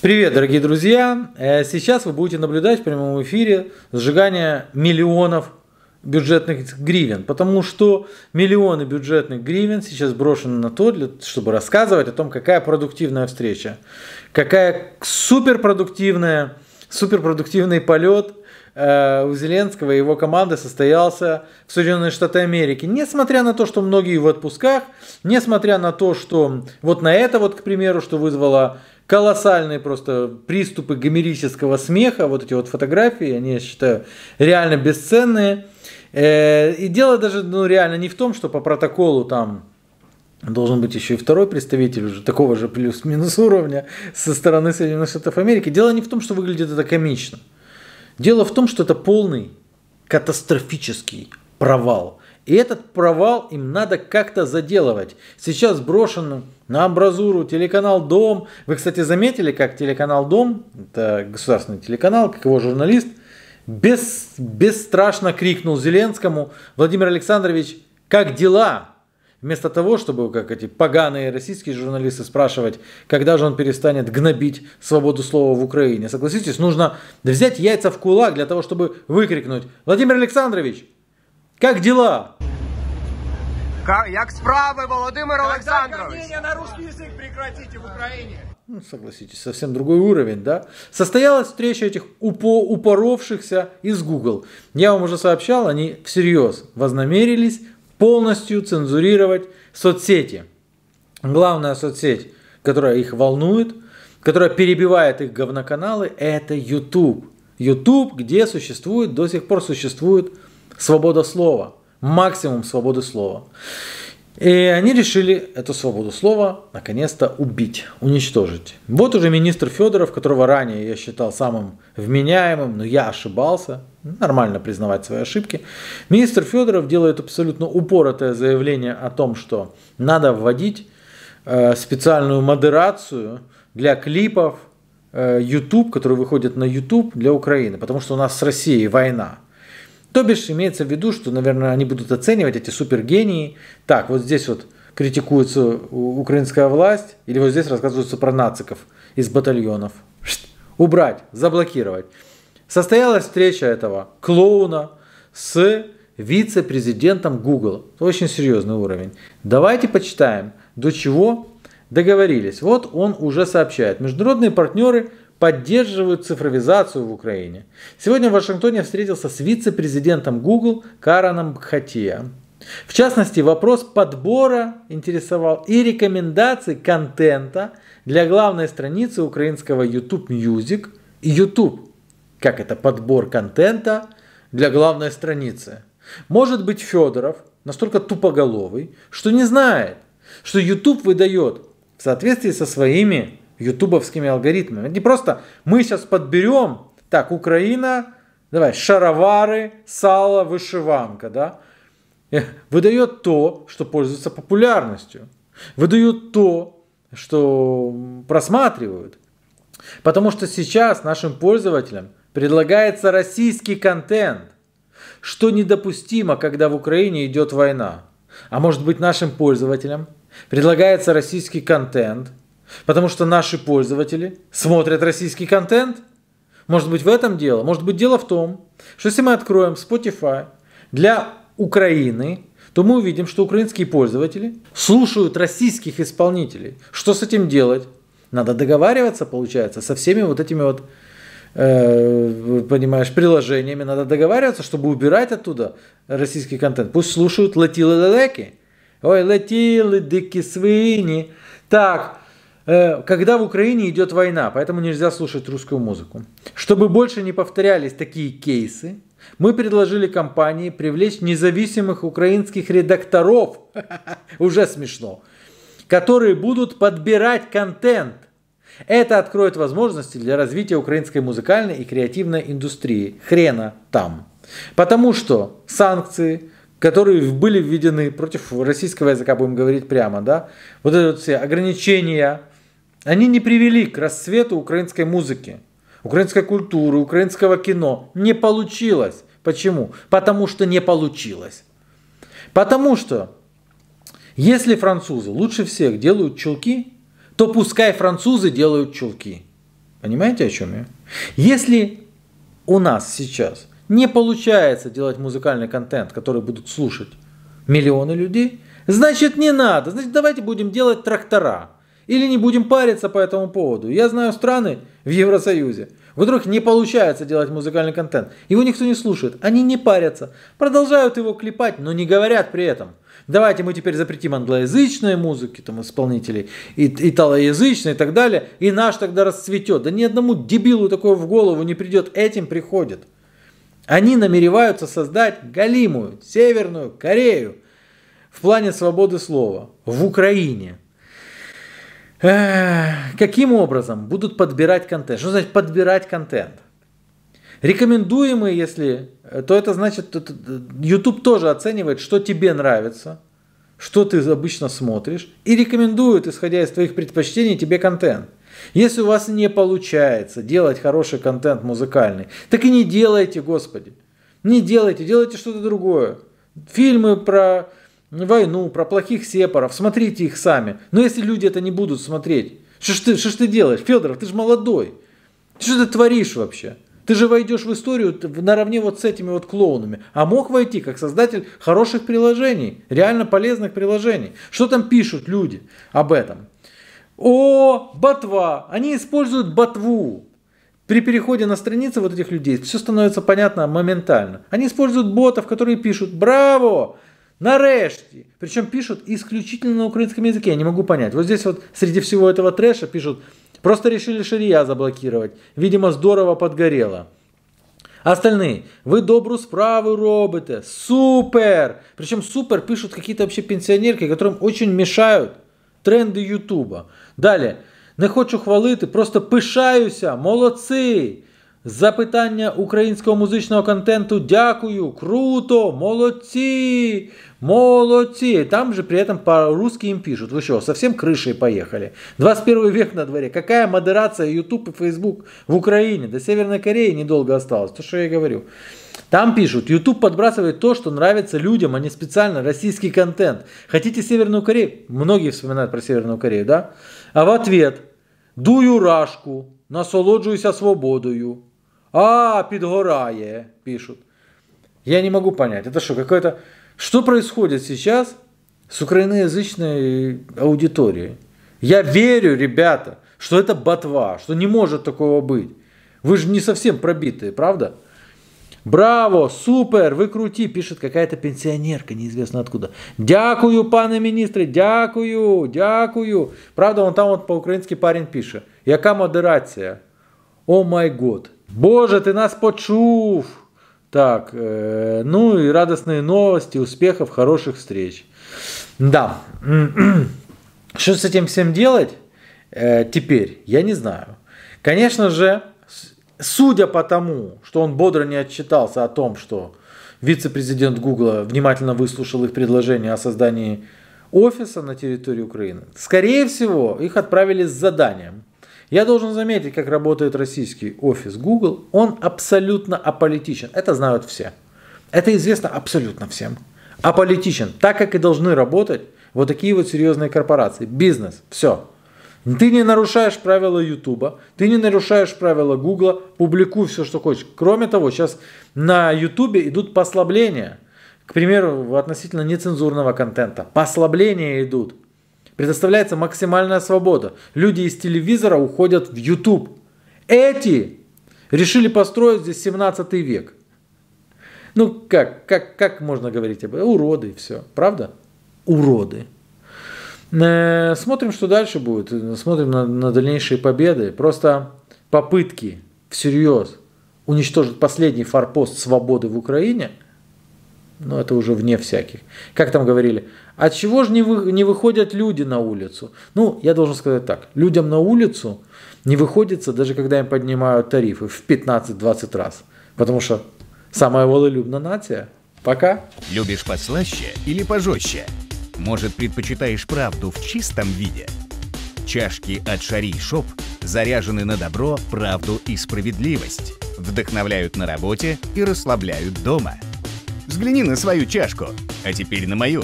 Привет, дорогие друзья! Э, сейчас вы будете наблюдать в прямом эфире сжигание миллионов бюджетных гривен, потому что миллионы бюджетных гривен сейчас брошены на то, чтобы рассказывать о том, какая продуктивная встреча, какая суперпродуктивная, суперпродуктивный полет э, у Зеленского и его команды состоялся в Соединенные Штаты Америки. Несмотря на то, что многие в отпусках, несмотря на то, что вот на это вот, к примеру, что вызвало колоссальные просто приступы гомерического смеха. Вот эти вот фотографии, они, я считаю, реально бесценные. Э, и дело даже ну, реально не в том, что по протоколу там должен быть еще и второй представитель уже такого же плюс-минус уровня со стороны Соединенных Штатов Америки. Дело не в том, что выглядит это комично. Дело в том, что это полный катастрофический провал и этот провал им надо как-то заделывать. Сейчас брошен на амбразуру телеканал «Дом». Вы, кстати, заметили, как телеканал «Дом», это государственный телеканал, как его журналист, без, бесстрашно крикнул Зеленскому, Владимир Александрович, как дела? Вместо того, чтобы, как эти поганые российские журналисты, спрашивать, когда же он перестанет гнобить свободу слова в Украине. Согласитесь, нужно взять яйца в кулак для того, чтобы выкрикнуть «Владимир Александрович, как дела? Как справа, Владимир Александрович? на русский язык прекратите в Украине. Ну, согласитесь, совсем другой уровень, да? Состоялась встреча этих упо упоровшихся из Google. Я вам уже сообщал, они всерьез вознамерились полностью цензурировать соцсети. Главная соцсеть, которая их волнует, которая перебивает их говноканалы, это YouTube. YouTube, где существует, до сих пор существует свобода слова, максимум свободы слова. И они решили эту свободу слова наконец-то убить, уничтожить. Вот уже министр Федоров, которого ранее я считал самым вменяемым, но я ошибался, нормально признавать свои ошибки. Министр Федоров делает абсолютно упоротое заявление о том, что надо вводить э, специальную модерацию для клипов э, YouTube, которые выходят на YouTube для Украины, потому что у нас с Россией война. То бишь имеется в виду, что, наверное, они будут оценивать эти супергении. Так, вот здесь вот критикуется украинская власть, или вот здесь рассказывается про нациков из батальонов. Шт, убрать, заблокировать. Состоялась встреча этого клоуна с вице-президентом Google. Очень серьезный уровень. Давайте почитаем, до чего договорились. Вот он уже сообщает. Международные партнеры поддерживают цифровизацию в Украине. Сегодня в Вашингтоне встретился с вице-президентом Google Караном Бхатия. В частности, вопрос подбора интересовал и рекомендаций контента для главной страницы украинского YouTube Music и YouTube. Как это подбор контента для главной страницы? Может быть, Федоров настолько тупоголовый, что не знает, что YouTube выдает в соответствии со своими ютубовскими алгоритмами. не просто мы сейчас подберем, так, Украина, давай, шаровары, сало, вышиванка, да, э, выдает то, что пользуется популярностью, выдает то, что просматривают. Потому что сейчас нашим пользователям предлагается российский контент, что недопустимо, когда в Украине идет война. А может быть нашим пользователям предлагается российский контент – Потому что наши пользователи смотрят российский контент. Может быть в этом дело? Может быть дело в том, что если мы откроем Spotify для Украины, то мы увидим, что украинские пользователи слушают российских исполнителей. Что с этим делать? Надо договариваться, получается, со всеми вот этими вот э, понимаешь, приложениями надо договариваться, чтобы убирать оттуда российский контент. Пусть слушают летилы лелеки. Ой, летилы дикие свиньи. Так, Э, когда в Украине идет война, поэтому нельзя слушать русскую музыку. Чтобы больше не повторялись такие кейсы, мы предложили компании привлечь независимых украинских редакторов, уже смешно, которые будут подбирать контент. Это откроет возможности для развития украинской музыкальной и креативной индустрии. Хрена там. Потому что санкции, которые были введены против российского языка, будем говорить прямо, да, вот эти вот все ограничения, они не привели к расцвету украинской музыки, украинской культуры, украинского кино. Не получилось. Почему? Потому что не получилось. Потому что если французы лучше всех делают чулки, то пускай французы делают чулки. Понимаете, о чем я? Если у нас сейчас не получается делать музыкальный контент, который будут слушать миллионы людей, значит не надо. Значит давайте будем делать трактора. Или не будем париться по этому поводу. Я знаю страны в Евросоюзе, в которых не получается делать музыкальный контент. Его никто не слушает. Они не парятся. Продолжают его клепать, но не говорят при этом. Давайте мы теперь запретим англоязычные музыки, там, исполнителей, и, италоязычные и так далее. И наш тогда расцветет. Да ни одному дебилу такое в голову не придет. Этим приходит. Они намереваются создать Галимую, Северную Корею в плане свободы слова в Украине – Каким образом будут подбирать контент? Что значит подбирать контент? Рекомендуемые, если, э, то это значит, YouTube тоже оценивает, что тебе нравится, что ты обычно смотришь, и рекомендует, исходя из твоих предпочтений, тебе контент. Если у вас не получается делать хороший контент музыкальный, так и не делайте, Господи. Не делайте, делайте что-то другое. Фильмы про войну, про плохих сепаров. Смотрите их сами. Но если люди это не будут смотреть, что ж ты, что ж ты делаешь? Федоров, ты же молодой. Что ты творишь вообще? Ты же войдешь в историю наравне вот с этими вот клоунами. А мог войти как создатель хороших приложений, реально полезных приложений. Что там пишут люди об этом? О, ботва! Они используют ботву. При переходе на страницы вот этих людей все становится понятно моментально. Они используют ботов, которые пишут «Браво! Нарешті. Причем пишут исключительно на украинском языке. Я не могу понять. Вот здесь вот среди всего этого трэша пишут, просто решили шария заблокировать. Видимо, здорово подгорело. Остальные. Вы добру справу робите. Супер! Причем супер пишут какие-то вообще пенсионерки, которым очень мешают тренды Ютуба. Далее. Не хочу хвалити, просто пишаюся, молодцы запитання українського музичного контенту. Дякую, круто, молодці, молодці. Там же при этом по-русски им пишут. Вы что, совсем крышей поехали? 21 век на дворе. Какая модерация YouTube и Facebook в Украине? До Северной Кореи недолго осталось. То, что я говорю. Там пишут, YouTube подбрасывает то, что нравится людям, а не специально российский контент. Хотите Северную Корею? Многие вспоминают про Северную Корею, да? А в ответ, дую рашку, насолоджуюся свободою. А, подгорае, пишут. Я не могу понять, это что, какое-то... Что происходит сейчас с украиноязычной аудиторией? Я верю, ребята, что это ботва, что не может такого быть. Вы же не совсем пробитые, правда? Браво, супер, вы крути, пишет какая-то пенсионерка, неизвестно откуда. Дякую, пане министре, дякую, дякую. Правда, он там вот по-украински парень пишет. Яка модерация? О май год. Боже, ты нас почув! Так, э, ну и радостные новости, успехов, хороших встреч. Да. Что с этим всем делать э, теперь, я не знаю. Конечно же, судя по тому, что он бодро не отчитался о том, что вице-президент Гугла внимательно выслушал их предложение о создании офиса на территории Украины, скорее всего, их отправили с заданием я должен заметить, как работает российский офис Google. Он абсолютно аполитичен. Это знают все. Это известно абсолютно всем. Аполитичен. Так, как и должны работать вот такие вот серьезные корпорации. Бизнес. Все. Ты не нарушаешь правила Ютуба, ты не нарушаешь правила Гугла, публикуй все, что хочешь. Кроме того, сейчас на Ютубе идут послабления. К примеру, относительно нецензурного контента. Послабления идут. Предоставляется максимальная свобода. Люди из телевизора уходят в YouTube. Эти решили построить здесь 17 век. Ну как, как, как можно говорить об этом? Уроды, все, правда? Уроды. Э, смотрим, что дальше будет. Смотрим на, на дальнейшие победы. Просто попытки всерьез уничтожить последний форпост свободы в Украине – но это уже вне всяких. Как там говорили, от «А чего же не, вы, не выходят люди на улицу? Ну, я должен сказать так, людям на улицу не выходится, даже когда им поднимают тарифы в 15-20 раз. Потому что самая волелюбная нация. Пока. Любишь послаще или пожестче? Может, предпочитаешь правду в чистом виде? Чашки от Шари Шоп заряжены на добро, правду и справедливость, вдохновляют на работе и расслабляют дома – Взгляни на свою чашку, а теперь на мою.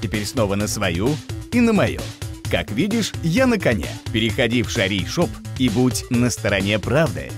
Теперь снова на свою и на мою. Как видишь, я на коне. Переходи в Шари Шоп и будь на стороне правды.